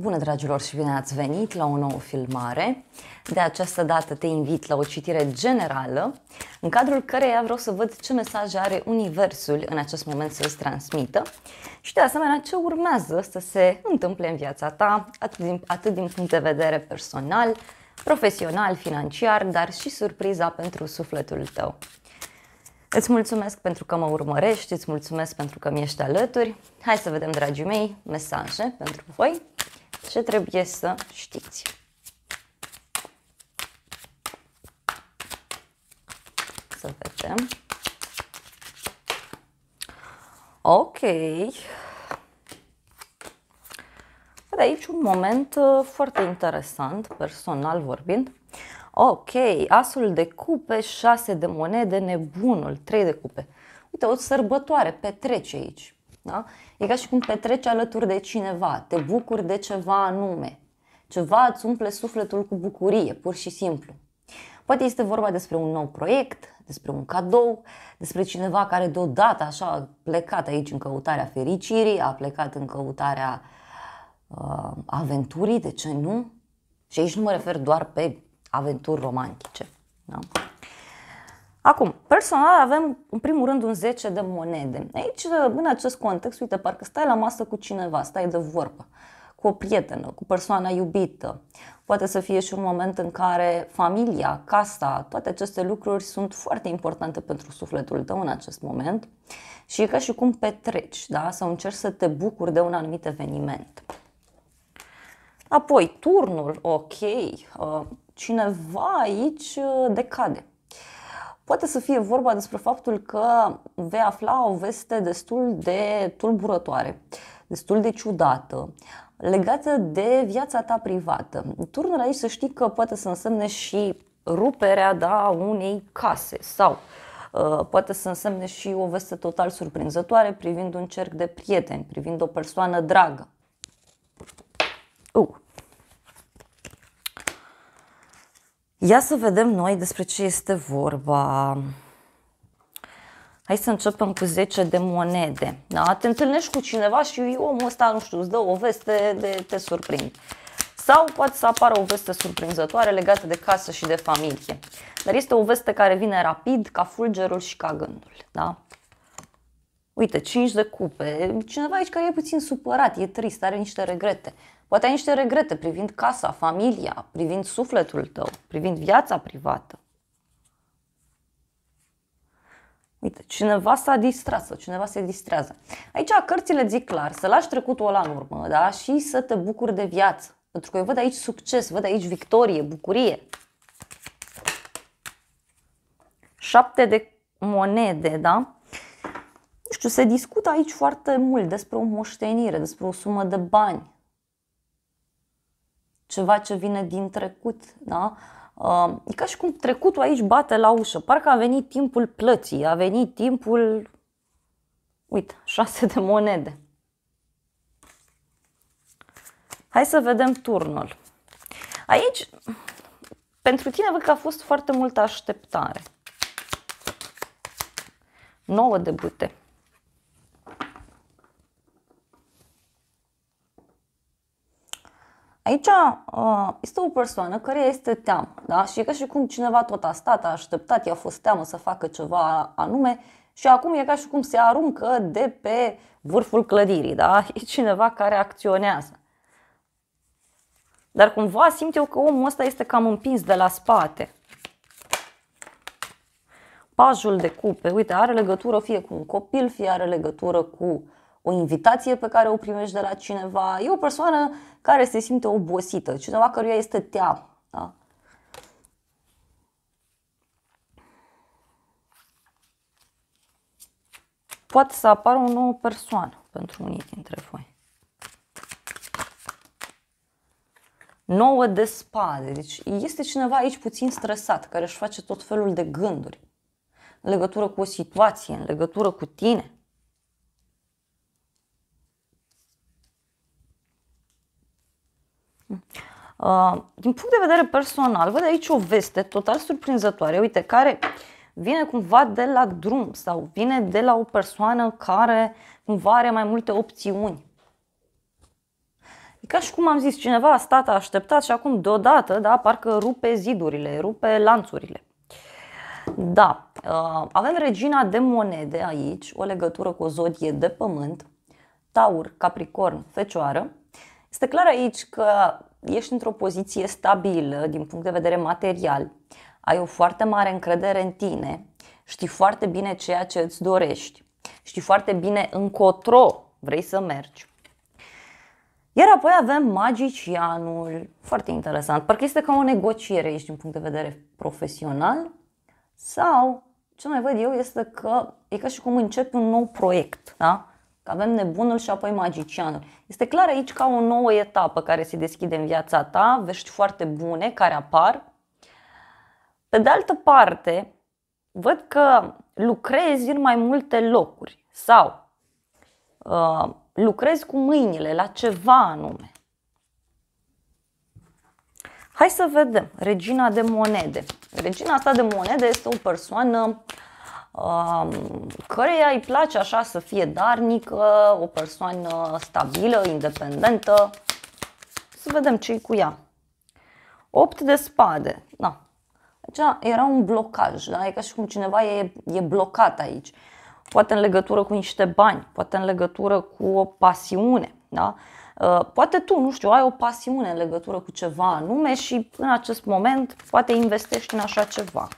Bună, dragilor, și bine ați venit la o nouă filmare. De această dată te invit la o citire generală, în cadrul căreia vreau să văd ce mesaje are Universul în acest moment să îți transmită și, de asemenea, ce urmează să se întâmple în viața ta, atât din, atât din punct de vedere personal, profesional, financiar, dar și surpriza pentru sufletul tău. Îți mulțumesc pentru că mă urmărești, îți mulțumesc pentru că mi ești alături. Hai să vedem, dragii mei, mesaje pentru voi ce trebuie să știți. Să vedem. Ok. Văd aici un moment uh, foarte interesant, personal vorbind. Ok, asul de cupe, 6 de monede, nebunul, 3 de cupe. Uite, o sărbătoare, petrece aici. Da? E ca și cum petreci alături de cineva, te bucuri de ceva anume. Ceva îți umple sufletul cu bucurie, pur și simplu. Poate este vorba despre un nou proiect, despre un cadou, despre cineva care deodată așa a plecat aici în căutarea fericirii, a plecat în căutarea uh, aventurii, de ce nu? Și aici nu mă refer doar pe aventuri romantice. Da? Acum, personal avem în primul rând un 10 de monede. Aici, în acest context, uite, parcă stai la masă cu cineva, stai de vorbă, cu o prietenă, cu persoana iubită. Poate să fie și un moment în care familia, casa, toate aceste lucruri sunt foarte importante pentru sufletul tău în acest moment și e ca și cum petreci da? sau încerci să te bucuri de un anumit eveniment. Apoi, turnul, ok, uh, cineva aici uh, decade Poate să fie vorba despre faptul că vei afla o veste destul de tulburătoare, destul de ciudată, legată de viața ta privată. Turnul aici să știi că poate să însemne și ruperea da, unei case sau uh, poate să însemne și o veste total surprinzătoare privind un cerc de prieteni, privind o persoană dragă. Uh. Ia să vedem noi despre ce este vorba. Hai să începem cu 10 de monede. Da? Te întâlnești cu cineva și omul ăsta, nu știu, îți dă o veste de te surprind. Sau poate să apară o veste surprinzătoare legată de casă și de familie. Dar este o veste care vine rapid, ca fulgerul și ca gândul. Da? Uite, 5 de cupe. Cineva aici care e puțin supărat, e trist, are niște regrete. Poate ai niște regrete privind casa, familia, privind sufletul tău, privind viața privată. Uite, cineva s-a distrat sau cineva se distrează. Aici cărțile zic clar, să lași trecutul ăla în urmă da? și să te bucuri de viață. Pentru că eu văd aici succes, văd aici victorie, bucurie. Șapte de monede, da? Nu știu, se discută aici foarte mult despre o moștenire, despre o sumă de bani, ceva ce vine din trecut, da? Uh, e ca și cum trecutul aici bate la ușă. Parcă a venit timpul plății, a venit timpul, uite, șase de monede. Hai să vedem turnul. Aici, pentru tine văd că a fost foarte multă așteptare. 9 de bute. Aici uh, este o persoană care este teamă da? și e ca și cum cineva tot a stat, a așteptat, i-a fost teamă să facă ceva anume și acum e ca și cum se aruncă de pe vârful clădirii. Da? E cineva care acționează. Dar cumva simt eu că omul ăsta este cam împins de la spate. Pajul de cupe, uite, are legătură fie cu un copil, fie are legătură cu o invitație pe care o primești de la cineva. E o persoană care se simte obosită, cineva căruia este teamă. Da? Poate să apară o nouă persoană pentru unii dintre voi. Nouă de spade. Deci este cineva aici puțin stresat, care își face tot felul de gânduri în legătură cu o situație, în legătură cu tine. Uh, din punct de vedere personal, văd aici o veste total surprinzătoare, uite, care vine cumva de la drum sau vine de la o persoană care cumva are mai multe opțiuni. E ca și cum am zis, cineva a stat, a așteptat și acum deodată, da, parcă rupe zidurile, rupe lanțurile. Da, uh, avem regina de monede aici, o legătură cu o zodie de pământ, taur, capricorn, fecioară. Este clar aici că ești într-o poziție stabilă din punct de vedere material, ai o foarte mare încredere în tine, știi foarte bine ceea ce îți dorești, știi foarte bine încotro vrei să mergi. Iar apoi avem magicianul, foarte interesant, parcă este ca o negociere aici din punct de vedere profesional sau ce mai văd eu este că e ca și cum începi un nou proiect, da? că avem nebunul și apoi magicianul. Este clar aici ca o nouă etapă care se deschide în viața ta, vești foarte bune care apar. Pe de altă parte, văd că lucrezi în mai multe locuri sau uh, lucrezi cu mâinile la ceva anume. Hai să vedem. Regina de monede. Regina asta de monede este o persoană Um, căreia îi place așa să fie darnică, o persoană stabilă, independentă. Să vedem ce cu ea. 8 de spade. Da. Aici deci, era un blocaj, da? e ca și cum cineva e, e blocat aici. Poate în legătură cu niște bani, poate în legătură cu o pasiune. Da? Uh, poate tu, nu știu, ai o pasiune în legătură cu ceva anume și în acest moment poate investești în așa ceva.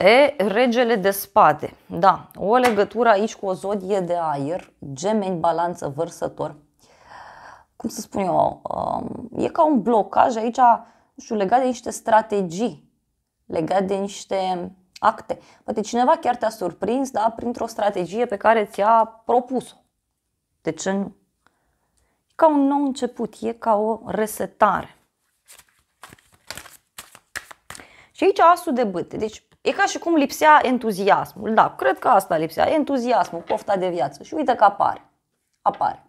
E, regele de spade. Da, o legătură aici cu o zodie de aer, gemeni, balanță, vărsător. Cum să spun eu, um, e ca un blocaj aici, nu știu, legat de niște strategii, legat de niște acte. Poate cineva chiar te-a surprins, da, printr-o strategie pe care ți-a propus-o. De ce nu? E ca un nou început, e ca o resetare. Și aici asul de bâte. Deci E ca și cum lipsea entuziasmul. Da, cred că asta lipsea, entuziasmul, pofta de viață. Și uite că apare. Apare.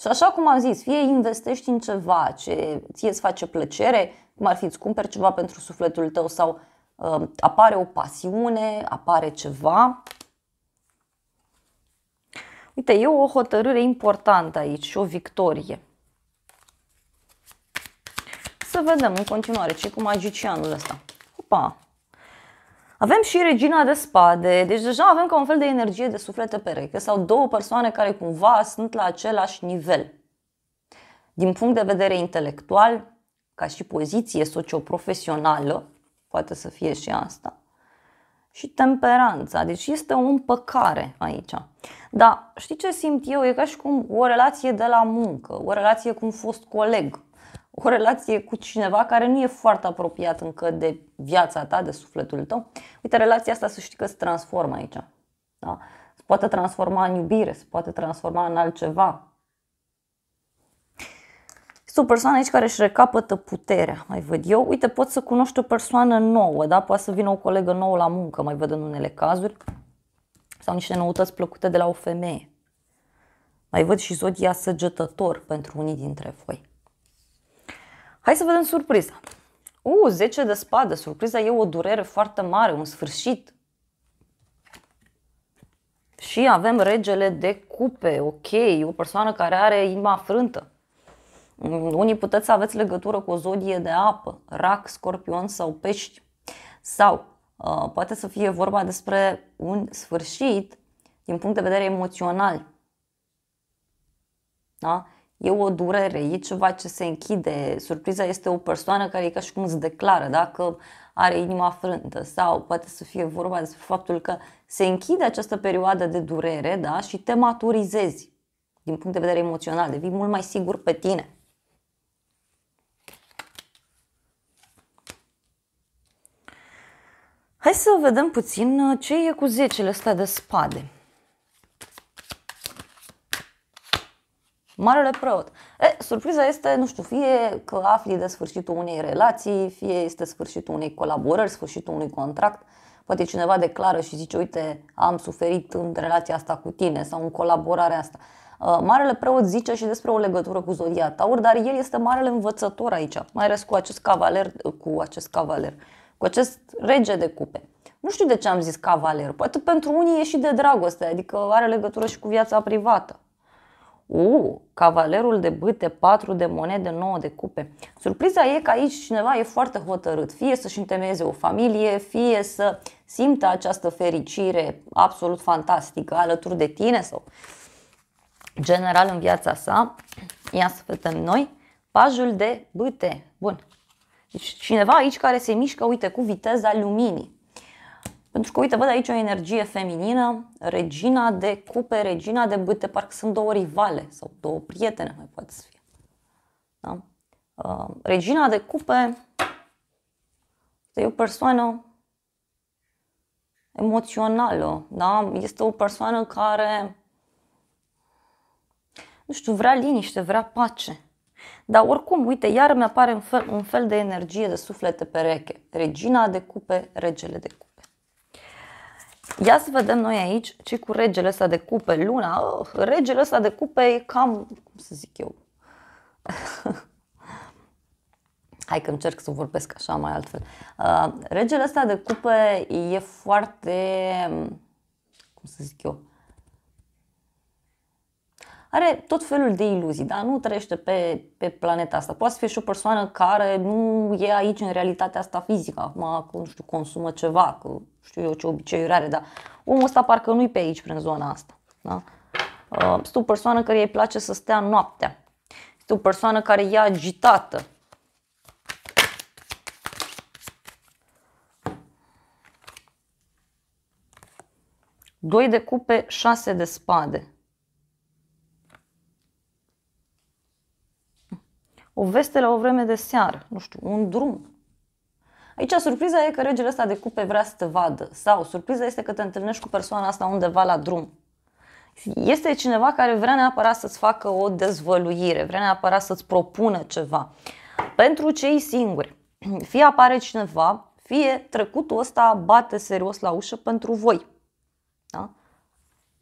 Și așa cum am zis, fie investești în ceva ce ție îți face plăcere, cum ar fi îți cumperi ceva pentru sufletul tău sau uh, apare o pasiune, apare ceva. Uite, e o hotărâre importantă aici și o victorie. Să vedem în continuare ce cu magicianul ăsta. Opa! Avem și regina de spade, deci deja avem ca un fel de energie de suflete pereche sau două persoane care cumva sunt la același nivel. Din punct de vedere intelectual, ca și poziție socioprofesională, poate să fie și asta, și temperanța. Deci este o împăcare aici. Dar știi ce simt eu? E ca și cum o relație de la muncă, o relație cu un fost coleg, o relație cu cineva care nu e foarte apropiat încă de viața ta, de sufletul tău, uite, relația asta să știi că se transformă aici. Da? Se poate transforma în iubire, se poate transforma în altceva. Este o persoană aici care își recapătă puterea, mai văd eu. Uite, pot să cunoști o persoană nouă, da? poate să vină o colegă nouă la muncă, mai văd în unele cazuri, sau niște noutăți plăcute de la o femeie. Mai văd și zodia săgetător pentru unii dintre voi. Hai să vedem surpriza. U, 10 de spadă, surpriza e o durere foarte mare, un sfârșit. Și avem regele de cupe, ok, o persoană care are inima frântă. Mm, unii puteți să aveți legătură cu o zodie de apă, rac, scorpion sau pești. Sau uh, poate să fie vorba despre un sfârșit din punct de vedere emoțional. Da? E o durere, e ceva ce se închide. Surpriza este o persoană care e ca și cum îți declară dacă are inima frântă sau poate să fie vorba despre faptul că se închide această perioadă de durere da? și te maturizezi din punct de vedere emoțional, devii mult mai sigur pe tine. Hai să vedem puțin uh, ce e cu zecele astea de spade. marele preot. E, surpriza este, nu știu, fie că afli de sfârșitul unei relații, fie este sfârșitul unei colaborări, sfârșitul unui contract. Poate cineva declară și zice, uite, am suferit în relația asta cu tine sau în colaborarea asta. Marele preot zice și despre o legătură cu zodia Taur, dar el este marele învățător aici, mai ales cu acest cavaler, cu acest cavaler, cu acest rege de cupe. Nu știu de ce am zis cavaler, poate pentru unii e și de dragoste, adică are legătură și cu viața privată. U, cavalerul de bâte, 4 de monede, 9 de cupe. Surpriza e că aici cineva e foarte hotărât, fie să-și întemeieze o familie, fie să simtă această fericire absolut fantastică alături de tine sau general în viața sa. Ia să vedem noi. Pajul de bâte. Bun. Deci cineva aici care se mișcă, uite, cu viteza luminii. Pentru că, uite, văd aici o energie feminină, regina de cupe, regina de bâte, parcă sunt două rivale sau două prietene, mai poate să fie. Da? Uh, regina de cupe este o persoană emoțională, da? Este o persoană care, nu știu, vrea liniște, vrea pace. Dar oricum, uite, iar mi apare un fel, un fel de energie de suflete pereche. Regina de cupe, regele de cupe. Ia să vedem noi aici ce cu regele ăsta de cupe, luna. Oh, regele ăsta de cupe e cam, cum să zic eu, Hai că încerc să vorbesc așa mai altfel. Uh, regele ăsta de cupe e foarte, mm, cum să zic eu, are tot felul de iluzii, dar nu trăiește pe, pe planeta asta. Poate să fie și o persoană care nu e aici în realitatea asta fizică, acum, nu știu, consumă ceva, că știu eu ce obiceiuri are, dar omul ăsta parcă nu-i pe aici, prin zona asta. Da? Uh, este o persoană care îi place să stea noaptea. Este o persoană care e agitată. Doi de cupe, șase de spade. o veste la o vreme de seară, nu știu, un drum. Aici surpriza e că regele ăsta de cupe vrea să te vadă sau surpriza este că te întâlnești cu persoana asta undeva la drum. Este cineva care vrea neapărat să-ți facă o dezvăluire, vrea neapărat să-ți propună ceva. Pentru cei singuri, fie apare cineva, fie trecutul ăsta bate serios la ușă pentru voi. Da?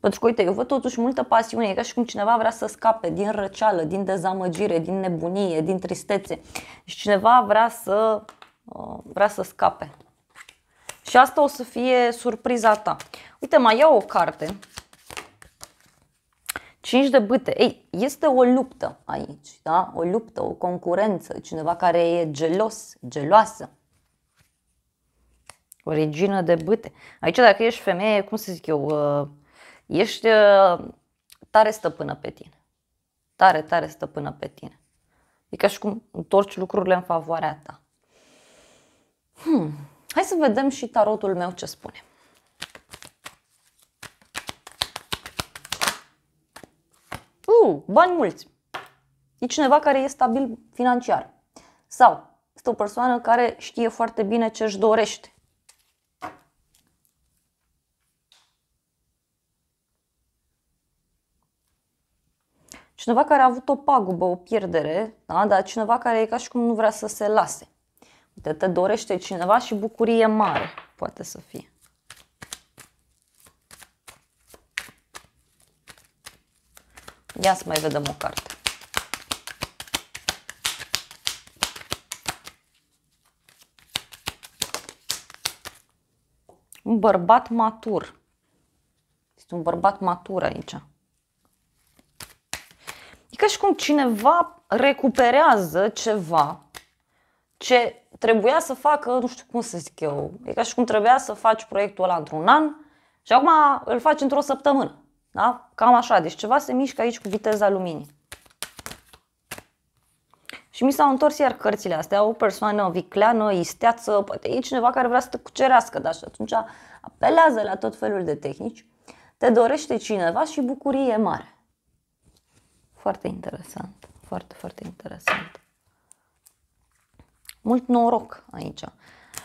Pentru că, uite, eu văd totuși multă pasiune, e ca și cum cineva vrea să scape din răceală, din dezamăgire, din nebunie, din tristețe. Și cineva vrea să, uh, vrea să scape. Și asta o să fie surpriza ta. Uite, mai iau o carte. 5 de bâte. Ei, este o luptă aici, da? O luptă, o concurență, cineva care e gelos, geloasă. O regină de bâte. Aici, dacă ești femeie, cum să zic eu, uh, ești uh, tare stăpână pe tine. Tare, tare stăpână pe tine. E ca și cum întorci lucrurile în favoarea ta. Hmm. Hai să vedem și tarotul meu ce spune. Uh, bani mulți. E cineva care e stabil financiar. Sau este o persoană care știe foarte bine ce își dorește. Cineva care a avut o pagubă, o pierdere, da? dar cineva care e ca și cum nu vrea să se lase. Uite, te dorește cineva și bucurie mare poate să fie. Ia să mai vedem o carte. Un bărbat matur. Este un bărbat matur aici ca și cum cineva recuperează ceva ce trebuia să facă, nu știu cum să zic eu, e ca și cum trebuia să faci proiectul ăla într-un an și acum îl faci într-o săptămână. Da? Cam așa, deci ceva se mișcă aici cu viteza luminii. Și mi s-au întors iar cărțile astea, o persoană vicleană, isteață, poate e cineva care vrea să te cucerească, dar și atunci apelează la tot felul de tehnici, te dorește cineva și bucurie mare. Foarte interesant, foarte, foarte interesant. Mult noroc aici.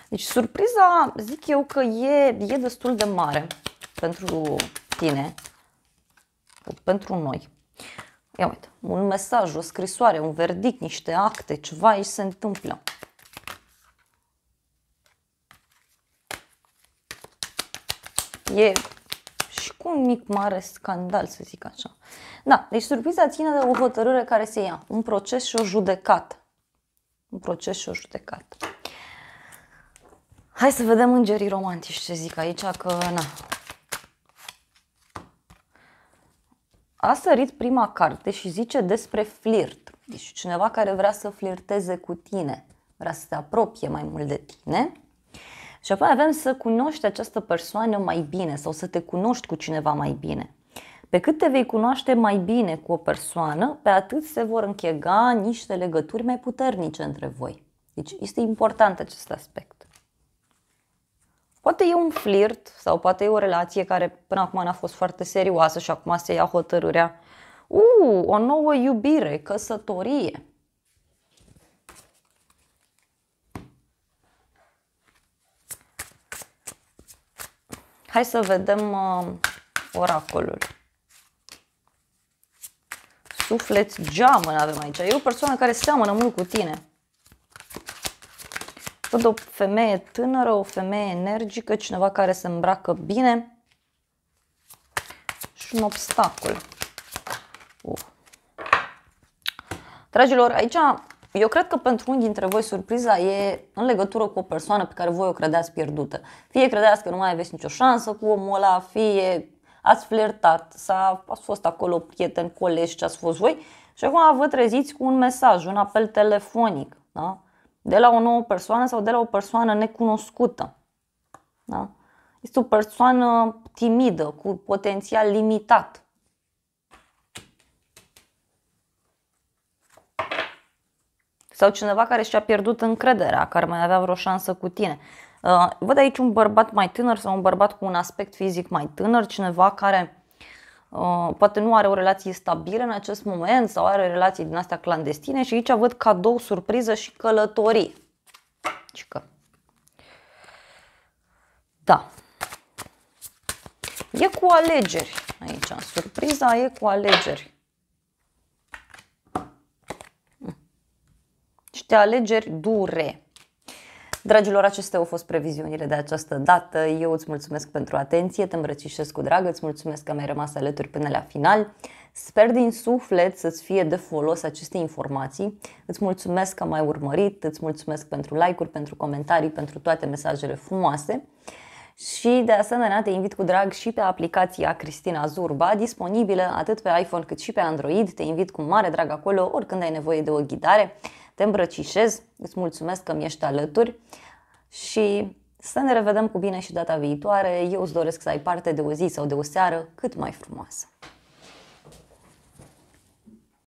Deci surpriza, zic eu că e, e destul de mare pentru tine, pentru noi. Ia uite, un mesaj, o scrisoare, un verdict, niște acte, ceva aici se întâmplă. E cu un mic mare scandal, să zic așa. Da, deci surpriza ține de o hotărâre care se ia, un proces și o judecată. Un proces și o judecată. Hai să vedem îngerii romantici ce zic aici, că na. A sărit prima carte și zice despre flirt. Deci cineva care vrea să flirteze cu tine, vrea să se apropie mai mult de tine. Și apoi avem să cunoști această persoană mai bine sau să te cunoști cu cineva mai bine. Pe cât te vei cunoaște mai bine cu o persoană, pe atât se vor închega niște legături mai puternice între voi. Deci este important acest aspect. Poate e un flirt sau poate e o relație care până acum n-a fost foarte serioasă și acum se ia hotărârea. Uuu, o nouă iubire, căsătorie. Hai să vedem uh, oracolul. Suflet geamă avem aici. E o persoană care seamănă mult cu tine. Văd o femeie tânără, o femeie energică, cineva care se îmbracă bine și un obstacol. Uh. Dragilor, aici eu cred că pentru unii dintre voi surpriza e în legătură cu o persoană pe care voi o credeați pierdută. Fie credeați că nu mai aveți nicio șansă cu omul ăla, fie ați flirtat, s-a, ați fost acolo prieten, colegi, ce ați fost voi și acum vă treziți cu un mesaj, un apel telefonic, da? de la o nouă persoană sau de la o persoană necunoscută. Da? Este o persoană timidă, cu potențial limitat. sau cineva care și-a pierdut încrederea, care mai avea vreo șansă cu tine. Uh, văd aici un bărbat mai tânăr sau un bărbat cu un aspect fizic mai tânăr, cineva care uh, poate nu are o relație stabilă în acest moment sau are relații din astea clandestine și aici văd cadou, surpriză și călătorii. Și că... Da. E cu alegeri aici. Surpriza e cu alegeri. niște alegeri dure. Dragilor, acestea au fost previziunile de această dată. Eu îți mulțumesc pentru atenție, te îmbrățișez cu drag, îți mulțumesc că mi-ai rămas alături până la final. Sper din suflet să-ți fie de folos aceste informații. Îți mulțumesc că m-ai urmărit, îți mulțumesc pentru like-uri, pentru comentarii, pentru toate mesajele frumoase. Și de asemenea te invit cu drag și pe aplicația Cristina Zurba, disponibilă atât pe iPhone cât și pe Android. Te invit cu mare drag acolo oricând ai nevoie de o ghidare te îmbrăcișez, îți mulțumesc că mi ești alături și să ne revedem cu bine și data viitoare. Eu îți doresc să ai parte de o zi sau de o seară cât mai frumoasă.